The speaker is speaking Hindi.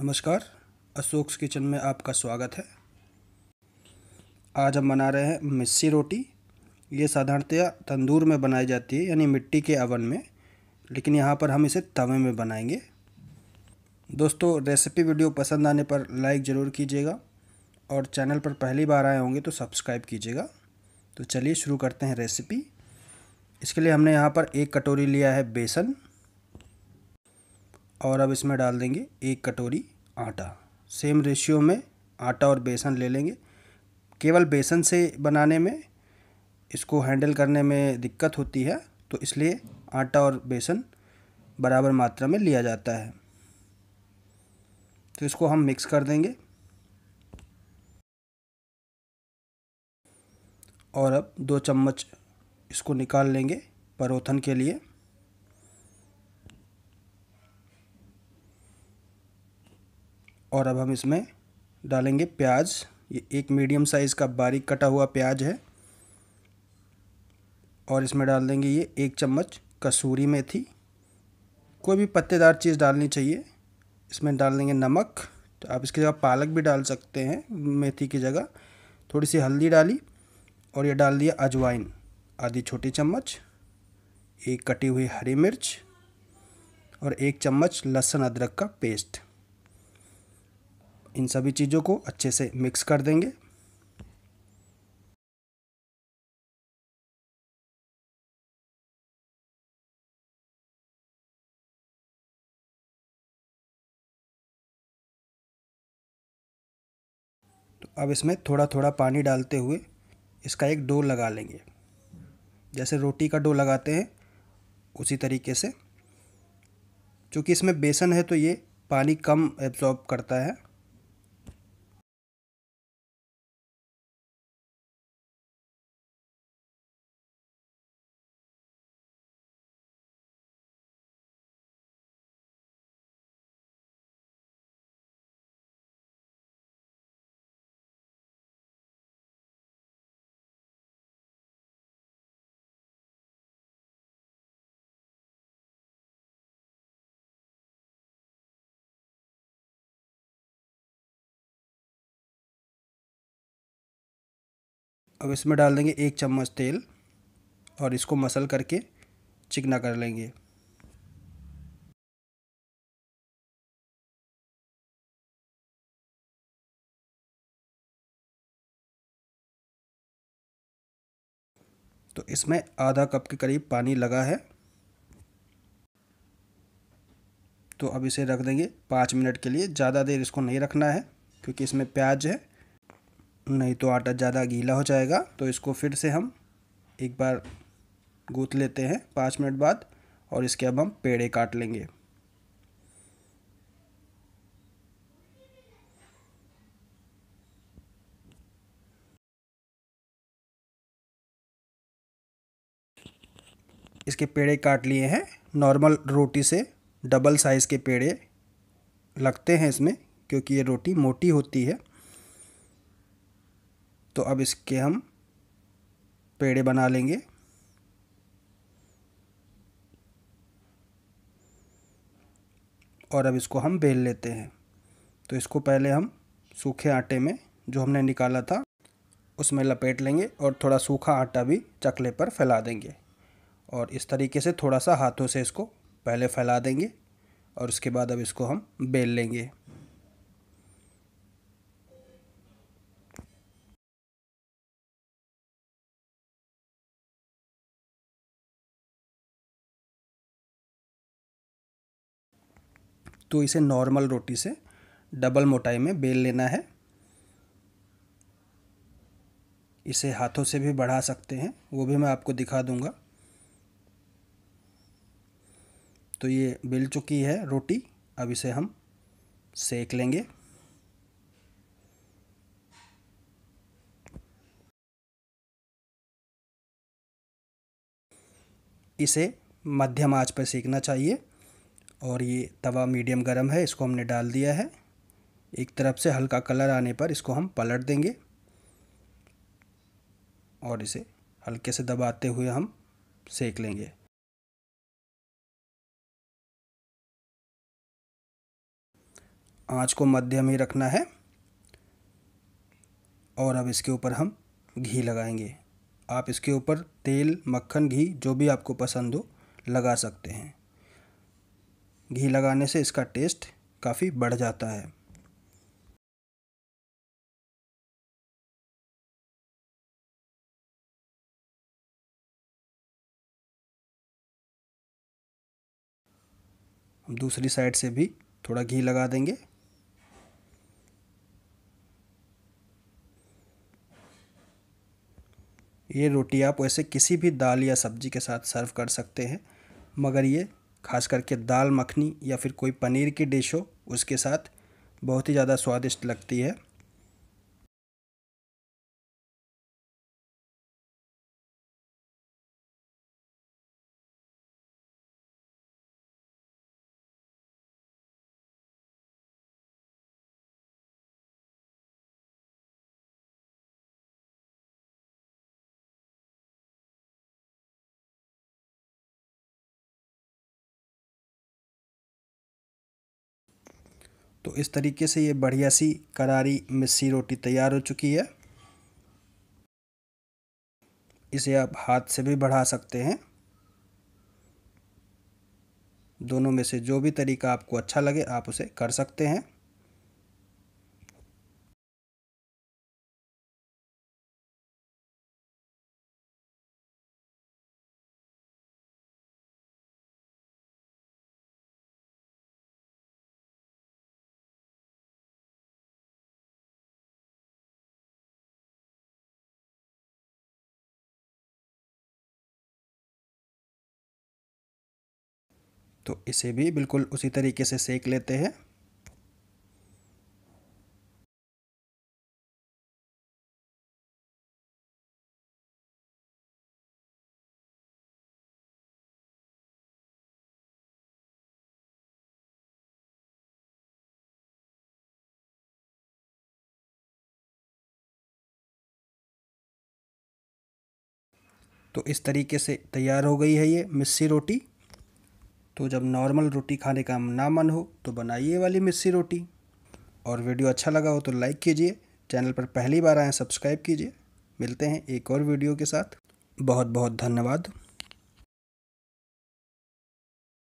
नमस्कार अशोक्स किचन में आपका स्वागत है आज हम बना रहे हैं मिस्सी रोटी ये साधारणतया तंदूर में बनाई जाती है यानी मिट्टी के अवन में लेकिन यहाँ पर हम इसे तवे में बनाएंगे दोस्तों रेसिपी वीडियो पसंद आने पर लाइक ज़रूर कीजिएगा और चैनल पर पहली बार आए होंगे तो सब्सक्राइब कीजिएगा तो चलिए शुरू करते हैं रेसिपी इसके लिए हमने यहाँ पर एक कटोरी लिया है बेसन और अब इसमें डाल देंगे एक कटोरी आटा सेम रेशियो में आटा और बेसन ले लेंगे केवल बेसन से बनाने में इसको हैंडल करने में दिक्कत होती है तो इसलिए आटा और बेसन बराबर मात्रा में लिया जाता है तो इसको हम मिक्स कर देंगे और अब दो चम्मच इसको निकाल लेंगे परोथन के लिए और अब हम इसमें डालेंगे प्याज ये एक मीडियम साइज़ का बारीक कटा हुआ प्याज है और इसमें डाल देंगे ये एक चम्मच कसूरी मेथी कोई भी पत्तेदार चीज़ डालनी चाहिए इसमें डाल देंगे नमक तो आप इसकी जगह पालक भी डाल सकते हैं मेथी की जगह थोड़ी सी हल्दी डाली और ये डाल दिया अजवाइन आधी छोटी चम्मच एक कटी हुई हरी मिर्च और एक चम्मच लहसुन अदरक का पेस्ट इन सभी चीज़ों को अच्छे से मिक्स कर देंगे तो अब इसमें थोड़ा थोड़ा पानी डालते हुए इसका एक डो लगा लेंगे जैसे रोटी का डो लगाते हैं उसी तरीके से क्योंकि इसमें बेसन है तो ये पानी कम एब्जॉर्ब करता है अब इसमें डाल देंगे एक चम्मच तेल और इसको मसल करके चिकना कर लेंगे तो इसमें आधा कप के करीब पानी लगा है तो अब इसे रख देंगे पाँच मिनट के लिए ज़्यादा देर इसको नहीं रखना है क्योंकि इसमें प्याज है नहीं तो आटा ज़्यादा गीला हो जाएगा तो इसको फिर से हम एक बार गूँथ लेते हैं पाँच मिनट बाद और इसके अब हम पेड़े काट लेंगे इसके पेड़े काट लिए हैं नॉर्मल रोटी से डबल साइज़ के पेड़े लगते हैं इसमें क्योंकि ये रोटी मोटी होती है तो अब इसके हम पेड़े बना लेंगे और अब इसको हम बेल लेते हैं तो इसको पहले हम सूखे आटे में जो हमने निकाला था उसमें लपेट लेंगे और थोड़ा सूखा आटा भी चकले पर फैला देंगे और इस तरीके से थोड़ा सा हाथों से इसको पहले फैला देंगे और उसके बाद अब इसको हम बेल लेंगे तो इसे नॉर्मल रोटी से डबल मोटाई में बेल लेना है इसे हाथों से भी बढ़ा सकते हैं वो भी मैं आपको दिखा दूंगा तो ये बेल चुकी है रोटी अब इसे हम सेक लेंगे इसे मध्यम आंच पर सेकना चाहिए और ये तवा मीडियम गर्म है इसको हमने डाल दिया है एक तरफ से हल्का कलर आने पर इसको हम पलट देंगे और इसे हल्के से दबाते हुए हम सेक लेंगे आँच को मध्यम ही रखना है और अब इसके ऊपर हम घी लगाएंगे आप इसके ऊपर तेल मक्खन घी जो भी आपको पसंद हो लगा सकते हैं घी लगाने से इसका टेस्ट काफ़ी बढ़ जाता है हम दूसरी साइड से भी थोड़ा घी लगा देंगे ये रोटी आप वैसे किसी भी दाल या सब्जी के साथ सर्व कर सकते हैं मगर ये खास करके दाल मखनी या फिर कोई पनीर की डिश हो उसके साथ बहुत ही ज़्यादा स्वादिष्ट लगती है तो इस तरीके से ये बढ़िया सी करारी मिस्सी रोटी तैयार हो चुकी है इसे आप हाथ से भी बढ़ा सकते हैं दोनों में से जो भी तरीका आपको अच्छा लगे आप उसे कर सकते हैं तो इसे भी बिल्कुल उसी तरीके से सेक लेते हैं तो इस तरीके से तैयार हो गई है ये मिस्सी रोटी तो जब नॉर्मल रोटी खाने का ना मन हो तो बनाइए वाली मिस्सी रोटी और वीडियो अच्छा लगा हो तो लाइक कीजिए चैनल पर पहली बार आए सब्सक्राइब कीजिए मिलते हैं एक और वीडियो के साथ बहुत बहुत धन्यवाद